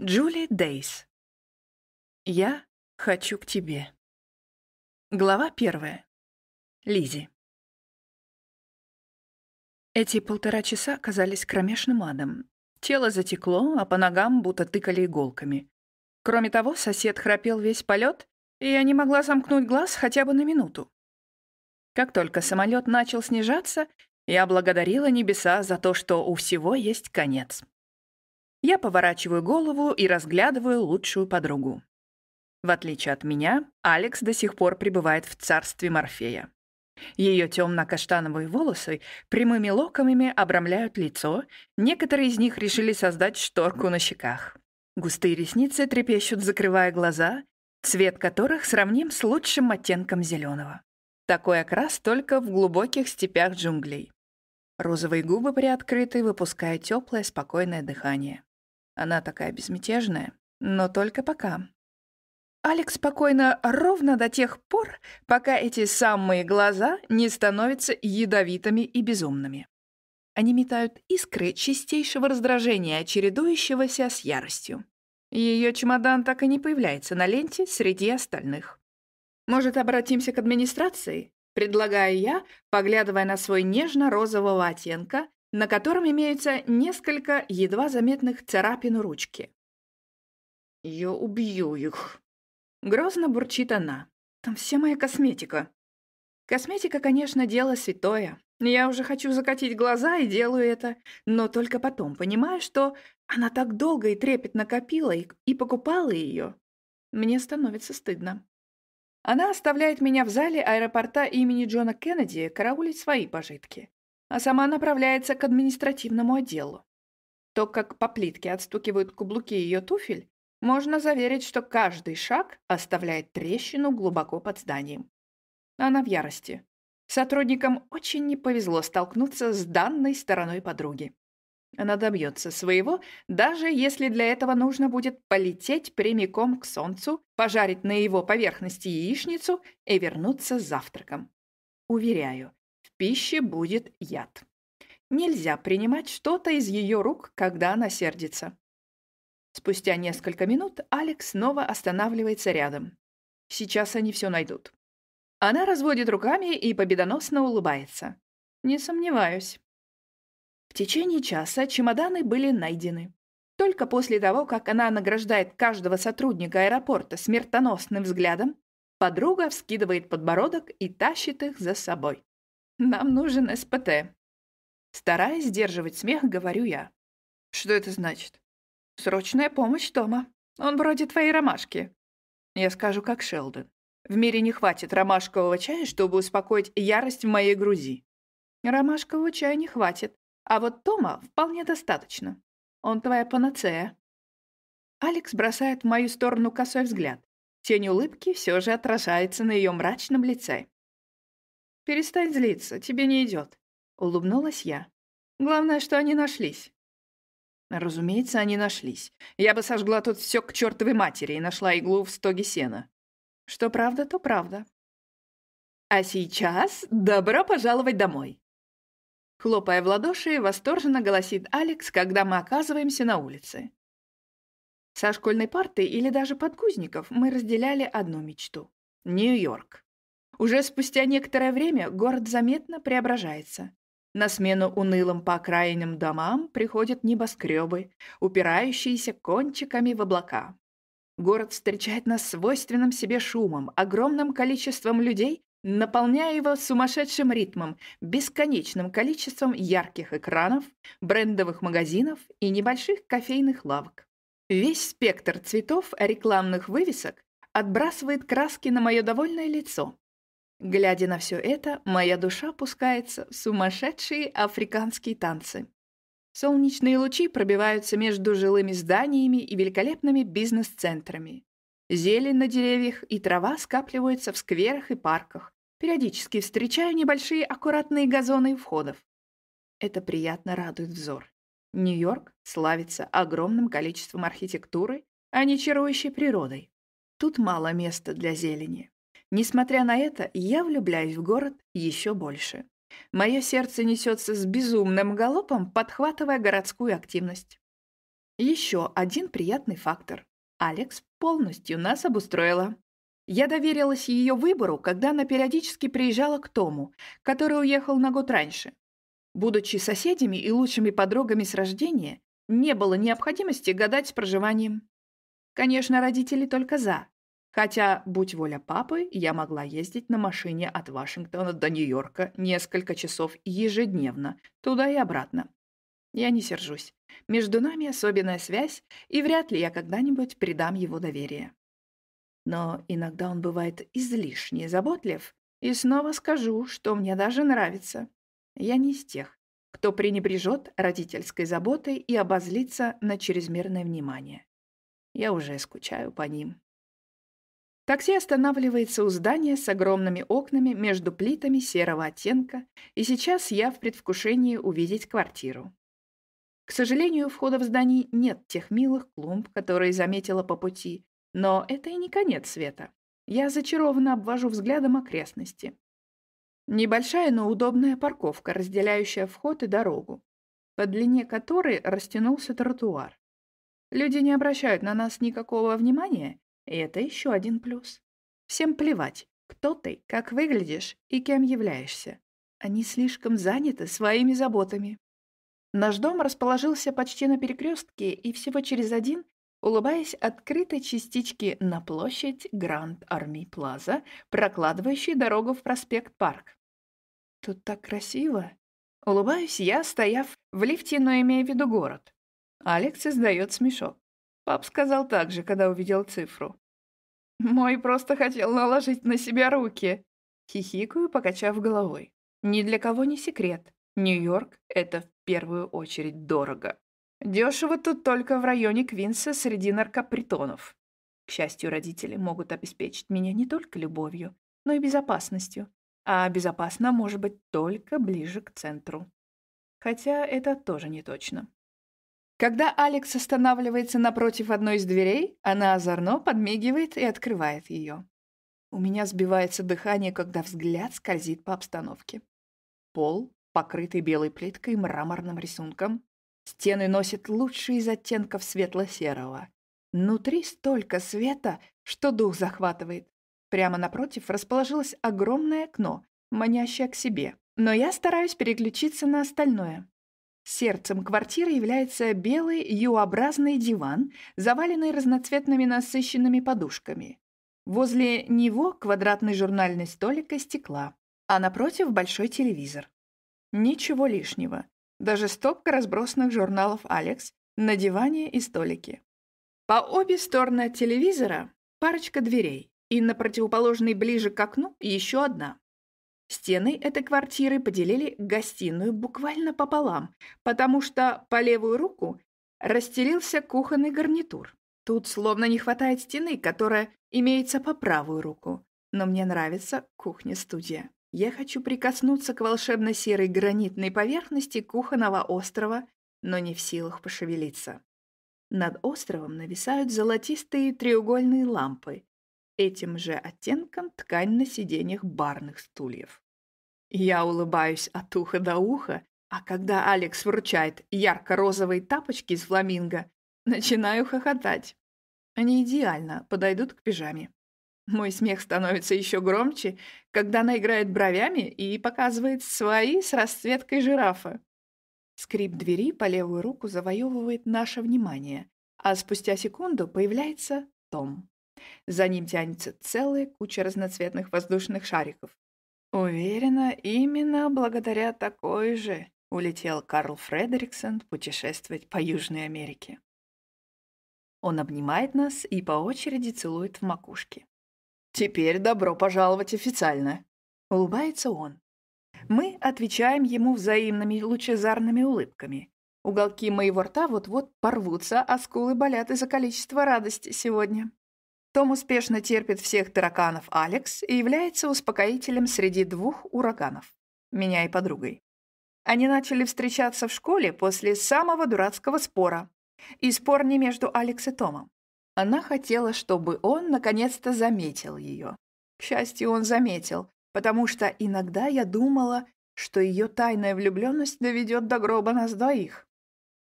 Джули Дейс. Я хочу к тебе. Глава первая. Лизи. Эти полтора часа казались кромешным адом. Тело затекло, а по ногам будто тыкали иголками. Кроме того, сосед храпел весь полет, и я не могла замкнуть глаз хотя бы на минуту. Как только самолет начал снижаться, я благодарила небеса за то, что у всего есть конец. Я поворачиваю голову и разглядываю лучшую подругу. В отличие от меня, Алекс до сих пор пребывает в царстве Морфея. Ее темно-каштановые волосы прямыми локонами обрамляют лицо, некоторые из них решили создать шторку на щеках. Густые ресницы трепещут, закрывая глаза, цвет которых сравним с лучшим оттенком зеленого. Такой окрас только в глубоких степях джунглей. Розовые губы приоткрыты, выпуская теплое спокойное дыхание. Она такая безмятежная. Но только пока. Алекс спокойно ровно до тех пор, пока эти самые глаза не становятся ядовитыми и безумными. Они метают искры чистейшего раздражения, чередующегося с яростью. Ее чемодан так и не появляется на ленте среди остальных. «Может, обратимся к администрации?» Предлагаю я, поглядывая на свой нежно-розового оттенка на котором имеются несколько едва заметных царапин у ручки. «Я убью их!» Грозно бурчит она. «Там вся моя косметика!» Косметика, конечно, дело святое. Я уже хочу закатить глаза и делаю это, но только потом понимаю, что она так долго и трепетно копила и, и покупала ее. Мне становится стыдно. Она оставляет меня в зале аэропорта имени Джона Кеннеди караулить свои пожитки а сама направляется к административному отделу. То, как по плитке отстукивают каблуки ее туфель, можно заверить, что каждый шаг оставляет трещину глубоко под зданием. Она в ярости. Сотрудникам очень не повезло столкнуться с данной стороной подруги. Она добьется своего, даже если для этого нужно будет полететь прямиком к солнцу, пожарить на его поверхности яичницу и вернуться с завтраком. Уверяю, пище будет яд. Нельзя принимать что-то из ее рук, когда она сердится. Спустя несколько минут Алекс снова останавливается рядом. Сейчас они все найдут. Она разводит руками и победоносно улыбается. Не сомневаюсь. В течение часа чемоданы были найдены. Только после того, как она награждает каждого сотрудника аэропорта смертоносным взглядом, подруга вскидывает подбородок и тащит их за собой. Нам нужен СПТ. Стараясь сдерживать смех, говорю я. Что это значит? Срочная помощь Тома. Он вроде твоей ромашки. Я скажу, как Шелдон. В мире не хватит ромашкового чая, чтобы успокоить ярость в моей груди. Ромашкового чая не хватит, а вот Тома вполне достаточно. Он твоя панацея. Алекс бросает в мою сторону косой взгляд. Тень улыбки все же отражается на ее мрачном лице. «Перестань злиться, тебе не идет», — улыбнулась я. «Главное, что они нашлись». Разумеется, они нашлись. Я бы сожгла тут все к чертовой матери и нашла иглу в стоге сена. Что правда, то правда. А сейчас добро пожаловать домой. Хлопая в ладоши, восторженно голосит Алекс, когда мы оказываемся на улице. Со школьной парты или даже подкузников мы разделяли одну мечту — Нью-Йорк. Уже спустя некоторое время город заметно преображается. На смену унылым по окраинным домам приходят небоскребы, упирающиеся кончиками в облака. Город встречает нас свойственным себе шумом, огромным количеством людей, наполняя его сумасшедшим ритмом, бесконечным количеством ярких экранов, брендовых магазинов и небольших кофейных лавок. Весь спектр цветов рекламных вывесок отбрасывает краски на мое довольное лицо, Глядя на все это, моя душа пускается в сумасшедшие африканские танцы. Солнечные лучи пробиваются между жилыми зданиями и великолепными бизнес-центрами. Зелень на деревьях и трава скапливаются в скверах и парках. Периодически встречаю небольшие аккуратные газоны входов. Это приятно радует взор. Нью-Йорк славится огромным количеством архитектуры, а не чарующей природой. Тут мало места для зелени. Несмотря на это, я влюбляюсь в город еще больше. Мое сердце несется с безумным галопом, подхватывая городскую активность. Еще один приятный фактор. Алекс полностью нас обустроила. Я доверилась ее выбору, когда она периодически приезжала к Тому, который уехал на год раньше. Будучи соседями и лучшими подругами с рождения, не было необходимости гадать с проживанием. Конечно, родители только за, Хотя, будь воля папы, я могла ездить на машине от Вашингтона до Нью-Йорка несколько часов ежедневно, туда и обратно. Я не сержусь. Между нами особенная связь, и вряд ли я когда-нибудь предам его доверие. Но иногда он бывает излишне заботлив, и снова скажу, что мне даже нравится. Я не из тех, кто пренебрежет родительской заботой и обозлится на чрезмерное внимание. Я уже скучаю по ним. Такси останавливается у здания с огромными окнами между плитами серого оттенка, и сейчас я в предвкушении увидеть квартиру. К сожалению, входа в здание нет тех милых клумб, которые заметила по пути, но это и не конец света. Я зачарованно обвожу взглядом окрестности. Небольшая, но удобная парковка, разделяющая вход и дорогу, по длине которой растянулся тротуар. Люди не обращают на нас никакого внимания, и это еще один плюс. Всем плевать, кто ты, как выглядишь и кем являешься. Они слишком заняты своими заботами. Наш дом расположился почти на перекрестке и всего через один, улыбаясь открытой частичке на площадь Гранд Арми Плаза, прокладывающей дорогу в проспект Парк. Тут так красиво. Улыбаюсь я, стояв в лифте, но имея в виду город. Алекс издает смешок. Пап сказал так же, когда увидел цифру. «Мой просто хотел наложить на себя руки!» Хихикаю, покачав головой. Ни для кого не секрет. Нью-Йорк — это в первую очередь дорого. Дешево тут только в районе Квинса среди наркопритонов. К счастью, родители могут обеспечить меня не только любовью, но и безопасностью. А безопасно может быть только ближе к центру. Хотя это тоже не точно. Когда Алекс останавливается напротив одной из дверей, она озорно подмигивает и открывает ее. У меня сбивается дыхание, когда взгляд скользит по обстановке. Пол, покрытый белой плиткой и мраморным рисунком. Стены носят лучшие из оттенков светло-серого. Внутри столько света, что дух захватывает. Прямо напротив расположилось огромное окно, манящее к себе. Но я стараюсь переключиться на остальное. Сердцем квартиры является белый ю-образный диван, заваленный разноцветными насыщенными подушками. Возле него квадратный журнальный столик из стекла, а напротив большой телевизор. Ничего лишнего. Даже стопка разбросанных журналов «Алекс» на диване и столике. По обе стороны от телевизора парочка дверей, и на противоположной ближе к окну еще одна. Стены этой квартиры поделили гостиную буквально пополам, потому что по левую руку расстелился кухонный гарнитур. Тут словно не хватает стены, которая имеется по правую руку. Но мне нравится кухня-студия. Я хочу прикоснуться к волшебно серой гранитной поверхности кухонного острова, но не в силах пошевелиться. Над островом нависают золотистые треугольные лампы, этим же оттенком ткань на сиденьях барных стульев. Я улыбаюсь от уха до уха, а когда Алекс вручает ярко-розовые тапочки из фламинго, начинаю хохотать. Они идеально подойдут к пижаме. Мой смех становится еще громче, когда она играет бровями и показывает свои с расцветкой жирафа. Скрип двери по левую руку завоевывает наше внимание, а спустя секунду появляется Том. За ним тянется целая куча разноцветных воздушных шариков. Уверена, именно благодаря такой же улетел Карл Фредериксон путешествовать по Южной Америке. Он обнимает нас и по очереди целует в макушке. «Теперь добро пожаловать официально», — улыбается он. Мы отвечаем ему взаимными лучезарными улыбками. Уголки моего рта вот-вот порвутся, а скулы болят из-за количества радости сегодня. Том успешно терпит всех тараканов Алекс и является успокоителем среди двух ураганов — меня и подругой. Они начали встречаться в школе после самого дурацкого спора. И спор не между Алекс и Томом. Она хотела, чтобы он наконец-то заметил ее. К счастью, он заметил, потому что иногда я думала, что ее тайная влюбленность доведет до гроба нас двоих.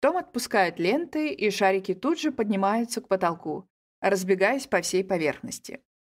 Том отпускает ленты, и шарики тут же поднимаются к потолку разбегаясь по всей поверхности.